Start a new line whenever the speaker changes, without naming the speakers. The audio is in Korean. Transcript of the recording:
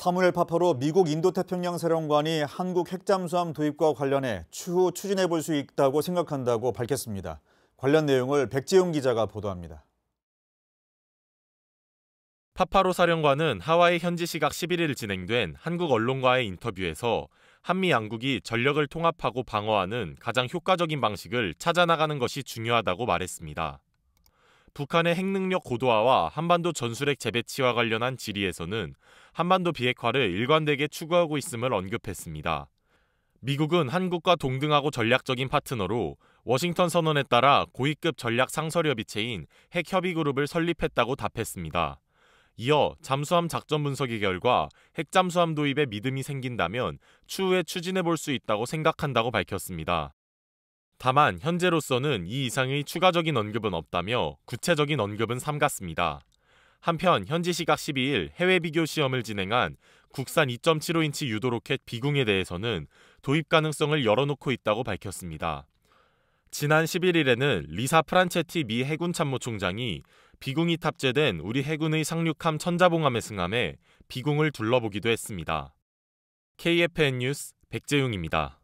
사무엘 파파로 미국 인도태평양 사령관이 한국 핵잠수함 도입과 관련해 추후 추진해 볼 수 있다고 생각한다고 밝혔습니다. 관련 내용을 백지용 기자가 보도합니다.
파파로 사령관은 하와이 현지 시각 11일 진행된 한국 언론과의 인터뷰에서 한미 양국이 전력을 통합하고 방어하는 가장 효과적인 방식을 찾아나가는 것이 중요하다고 말했습니다. 북한의 핵능력 고도화와 한반도 전술핵 재배치와 관련한 질의에서는 한반도 비핵화를 일관되게 추구하고 있음을 언급했습니다. 미국은 한국과 동등하고 전략적인 파트너로 워싱턴 선언에 따라 고위급 전략 상설협의체인 핵협의그룹을 설립했다고 답했습니다. 이어 잠수함 작전 분석의 결과 핵잠수함 도입에 믿음이 생긴다면 추후에 추진해 볼 수 있다고 생각한다고 밝혔습니다. 다만 현재로서는 이 이상의 추가적인 언급은 없다며 구체적인 언급은 삼갔습니다. 한편 현지 시각 12일 해외 비교 시험을 진행한 국산 2.75인치 유도 로켓 비궁에 대해서는 도입 가능성을 열어놓고 있다고 밝혔습니다. 지난 11일에는 리사 프란체티 미 해군 참모총장이 비궁이 탑재된 우리 해군의 상륙함 천자봉함의승함에 비궁을 둘러보기도 했습니다. KFN 뉴스 백재용입니다.